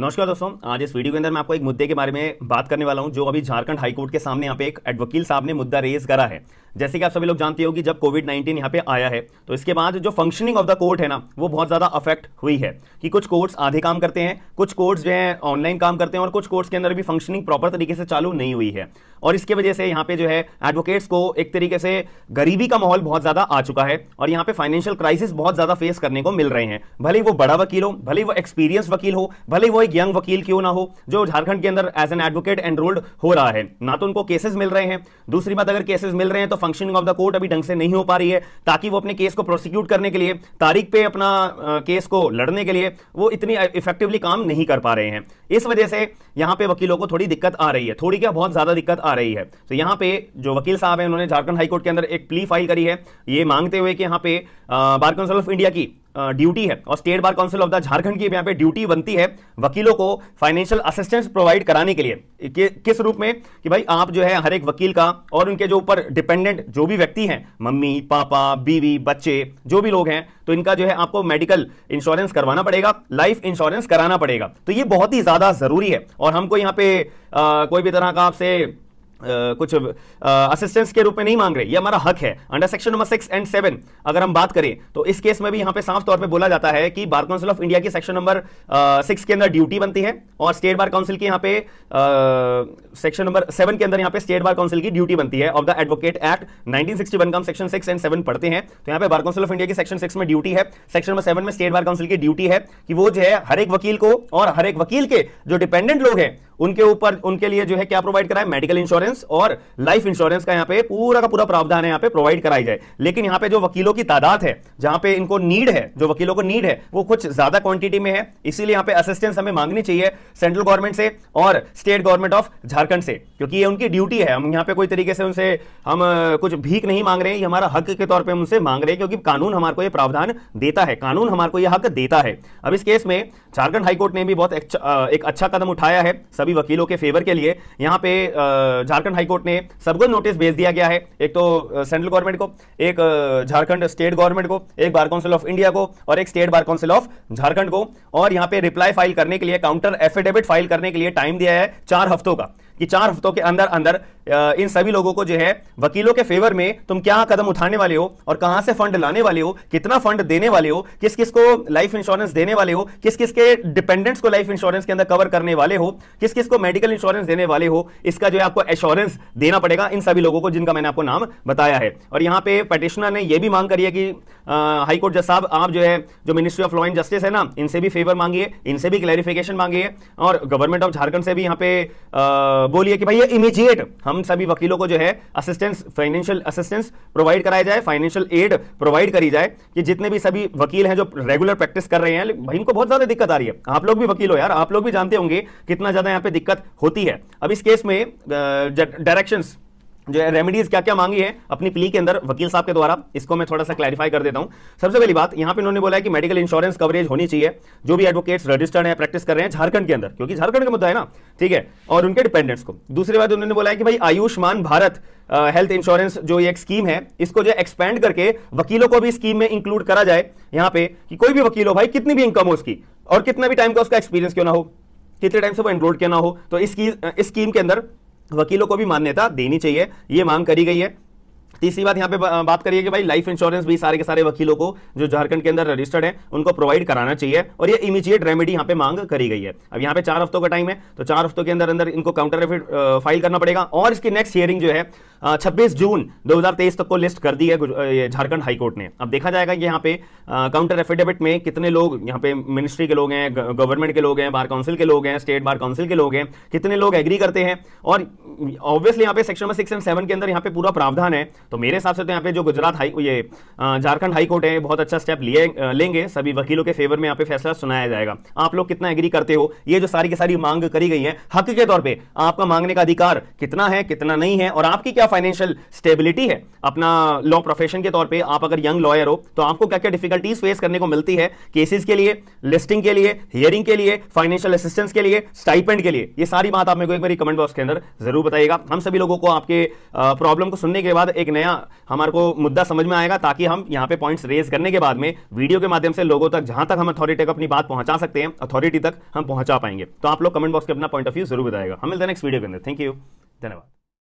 नमस्कार दोस्तों आज इस वीडियो के अंदर मैं आपको एक मुद्दे के बारे में बात करने वाला हूं जो अभी झारखंड हाईकोर्ट के सामने यहाँ पे एक एडवकील साहब ने मुद्दा रेज करा है जैसे कि आप सभी लोग जानते हो कि जब कोविड 19 यहाँ पे आया है तो इसके बाद जो फंक्शनिंग ऑफ द कोर्ट है ना वो बहुत ज़्यादा अफेक्ट हुई है कि कुछ कोर्ट्स आधे काम करते हैं कुछ कोर्ट्स जो है ऑनलाइन काम करते हैं और कुछ कोर्ट्स के अंदर भी फंक्शनिंग प्रॉपर तरीके से चालू नहीं हुई है और इसके वजह से यहाँ पे जो है एडवोकेट्स को एक तरीके से गरीबी का माहौल बहुत ज़्यादा आ चुका है और यहाँ पे फाइनेंशियल क्राइसिस बहुत ज़्यादा फेस करने को मिल रहे हैं भले वो बड़ा वकील हो भले वो एक्सपीरियंस वकील हो भले वो एक यंग वकील क्यों ना हो जो झारखंड के अंदर एज एन एडवोकेट एनरोल्ड हो रहा है ना तो उनको केसेस मिल रहे हैं दूसरी बात अगर केसेस मिल रहे हैं तो फंक्शनिंग ऑफ द कोर्ट अभी ढंग से नहीं हो पा रही है ताकि वो अपने केस को प्रोसिक्यूट करने के लिए तारीख पे अपना केस को लड़ने के लिए वो इतनी इफेक्टिवली काम नहीं कर पा रहे हैं इस वजह से यहाँ पे वकीलों को थोड़ी दिक्कत आ रही है थोड़ी क्या बहुत ज़्यादा दिक्कत आ रही है तो यहाँ पे जो वकील साहब है उन्होंने झारखंड हाईकोर्ट के अंदर एक प्ली फाइल करी है ये मांगते हुए कि यहाँ पे बार काउंसिल ऑफ इंडिया की ड्यूटी है और state bar council of the Jharkhand की यहाँ पे ड्यूटी बनती है वकीलों को फाइनेंशियल असिस्टेंस प्रोवाइड कराने के लिए कि, किस रूप में कि भाई आप जो है हर एक वकील का और उनके जो ऊपर डिपेंडेंट जो भी व्यक्ति हैं मम्मी पापा बीवी बच्चे जो भी लोग हैं तो इनका जो है आपको मेडिकल इंश्योरेंस करवाना पड़ेगा लाइफ इंश्योरेंस कराना पड़ेगा तो ये बहुत ही ज़्यादा ज़रूरी है और हमको यहाँ पे आ, कोई भी तरह का आपसे Uh, कुछ असिस्टेंस uh, के रूप में नहीं मांग रहे ये हमारा हक है under section number six and seven अगर हम बात करें तो इस केस में भी यहाँ पे साफ तौर पे बोला जाता है कि बार काउंसिल ऑफ इंडिया की सेक्शन नंबर सिक्स के अंदर ड्यूटी बनती है और स्टेट बार काउंसिल की यहाँ पे सेक्शन नंबर सेवन के अंदर यहाँ पे स्टेट बार काउंसिल की ड्यूटी बनती है of the advocate act nineteen का हम सेक्शन सिक्स एंड सेवन पढ़ते हैं तो यहाँ पे बार काउंसिल ऑफ इंडिया की सेक्शन सिक्स में ड्यूटी है सेक्शन नंबर सेवन में स्टेट बार काउंसिल की ड्यूटी है कि वो जो है हर एक वकील को और हर एक वकील के जो डिपेंडेंट लोग हैं उनके ऊपर उनके लिए जो है क्या प्रोवाइड कराए मेडिकल इंश्योरेंस और लाइफ इंश्योरेंस का यहाँ पे पूरा का पूरा प्रावधान है यहाँ पे प्रोवाइड कराई जाए लेकिन यहाँ पे जो वकीलों की तादाद है जहां पे इनको नीड है जो वकीलों को नीड है वो कुछ ज्यादा क्वांटिटी में है इसीलिए यहाँ पे असिस्टेंस हमें मांगनी चाहिए सेंट्रल गवर्नमेंट से और स्टेट गवर्नमेंट ऑफ झारखंड से क्योंकि ये उनकी ड्यूटी है हम यहाँ पे कोई तरीके से उनसे हम कुछ भीख नहीं मांग रहे हैं ये हमारा हक के तौर पर उनसे मांग रहे हैं क्योंकि कानून हमारे को यह प्रावधान देता है कानून हमारे को यह हक देता है अब इस केस में झारखंड हाईकोर्ट ने भी बहुत एक अच्छा कदम उठाया है सभी सभी वकीलों के फेवर के लिए यहाँ पे झारखंड हाईकोर्ट ने सबको नोटिस भेज दिया गया है एक तो सेंट्रल गवर्नमेंट को एक झारखंड स्टेट गवर्नमेंट को एक बार काउंसिल ऑफ इंडिया को और एक state bar council of Jharkhand को और यहाँ पे रिप्लाई फाइल करने के लिए काउंटर एफिडेविट फाइल करने के लिए टाइम दिया है चार हफ्तों का कि चार हफ्तों के अंदर अंदर इन सभी लोगों को जो है वकीलों के फेवर में तुम क्या कदम उठाने वाले हो और कहां से फंड लाने वाले हो कितना फंड देने वाले हो किस किस को लाइफ इंश्योरेंस देने वाले हो किस किस के डिपेंडेंट्स को लाइफ इंश्योरेंस के अंदर कवर करने वाले हो किस किस को मेडिकल इंश्योरेंस देने वाले हो इसका जो है आपको एश्योरेंस देना पड़ेगा इन सभी लोगों को जिनका मैंने आपको नाम बताया है और यहां पर पटिशनर ने यह भी मांग करी है कि हाईकोर्ट जज साहब आप जो है जो ministry of law and justice है ना इनसे भी फेवर मांगिए इनसे भी क्लैरिफिकेशन मांगिए और गवर्नमेंट ऑफ झारखंड से भी यहां पर बोलिए कि भाई इमीजिएट हम सभी वकीलों को जो है असिस्टेंस फाइनेंशियल असिस्टेंस प्रोवाइड कराया जाए फाइनेंशियल एड प्रोवाइड करी जाए कि जितने भी सभी वकील हैं जो रेगुलर प्रैक्टिस कर रहे हैं भाई इनको बहुत ज्यादा दिक्कत आ रही है आप लोग भी वकील हो यार आप लोग भी जानते होंगे कितना ज्यादा यहाँ पे दिक्कत होती है अब इस केस में डायरेक्शंस जो है रेमेडीज क्या क्या मांगी है अपनी प्ली के अंदर वकील साहब के द्वारा इसको मैं थोड़ा सा क्लैरिफाई कर देता हूं सबसे पहली बात यहां पे इन्होंने बोला है कि मेडिकल इंश्योरेंस कवरेज होनी चाहिए जो भी एडवोकेट्स रजिस्टर्ड है प्रैक्टिस कर रहे हैं झारखंड के अंदर क्योंकि झारखंड का मुद्दा है ना ठीक है और उनके डिपेंडेंट्स को दूसरी बात उन्होंने बोला है कि भाई आयुष्मान भारत हेल्थ इंश्योरेंस जो एक स्कीम है इसको जो एक्सपेंड करके वकीलों को भी स्कीम में इंक्लूड करा जाए यहाँ पे कि कोई भी वकील हो भाई कितनी भी इनकम हो उसकी और कितना भी टाइम का उसका एक्सपीरियंस क्यों ना हो कितने टाइम से वो एनरोल्ड क्यों ना हो तो इस स्कीम के अंदर वकीलों को भी मान्यता देनी चाहिए ये मांग करी गई है तीसरी बात यहाँ पे बात करिए कि भाई लाइफ इंश्योरेंस भी सारे के सारे वकीलों को जो झारखंड के अंदर रजिस्टर्ड है उनको प्रोवाइड कराना चाहिए और ये इमीजिएट रेमेडी यहाँ पे मांग करी गई है अब यहाँ पे चार हफ्तों का टाइम है तो चार हफ्तों के अंदर अंदर इनको काउंटर फाइल करना पड़ेगा और इसकी नेक्स्ट हियरिंग जो है छब्बीस जून 2023 तक को तो लिस्ट कर दी है झारखंड हाईकोर्ट ने अब देखा जाएगा कि यहाँ पे काउंटर एफिडेविट में कितने लोग यहाँ पे मिनिस्ट्री के लोग हैं गवर्नमेंट के लोग हैं बार काउंसिल के लोग हैं स्टेट बार काउंसिल के लोग हैं कितने लोग एग्री करते हैं और ऑब्वियसली यहाँ पे section number six and seven के अंदर यहाँ पे पूरा प्रावधान है तो मेरे हिसाब से तो यहाँ पे जो गुजरात हाई ये झारखंड हाईकोर्ट है बहुत अच्छा स्टेप लिए लेंगे सभी वकीलों के फेवर में यहाँ पे फैसला सुनाया जाएगा आप लोग कितना एग्री करते हो ये जो सारी की सारी मांग करी गई है हक के तौर पर आपका मांगने का अधिकार कितना है कितना नहीं है और आपकी क्या फाइनेंशियल स्टेबिलिटी है अपना लॉ प्रोफेशन के तौर पे आप अगर यंग लॉयर हो तो आपको क्या क्या डिफिकल्टीज फेस करने को मिलती है केसेस के लिए लिस्टिंग के लिए हियरिंग के लिए फाइनेंशियल असिस्टेंस के लिए स्टाइपेंड के लिए ये सारी बात आप मेरे को एक बार कमेंट बॉक्स के अंदर जरूर बताइएगा हम सभी लोगों को आपके प्रॉब्लम को सुनने के बाद एक नया हमारे को मुद्दा समझ में आएगा ताकि हम यहाँ पे पॉइंट्स रेज करने के बाद में वीडियो के माध्यम से लोगों तक जहां तक हम अथॉरिटी तक अपनी बात पहुंचा सकते हैं अथॉरिटी तक हम पहुंचा पाएंगे तो आप लोग कमेंट बॉक्स के अपना पॉइंट ऑफ व्यू जरूर बताएगा हम मिलते हैं नेक्स्ट वीडियो के अंदर थैंक यू धन्यवाद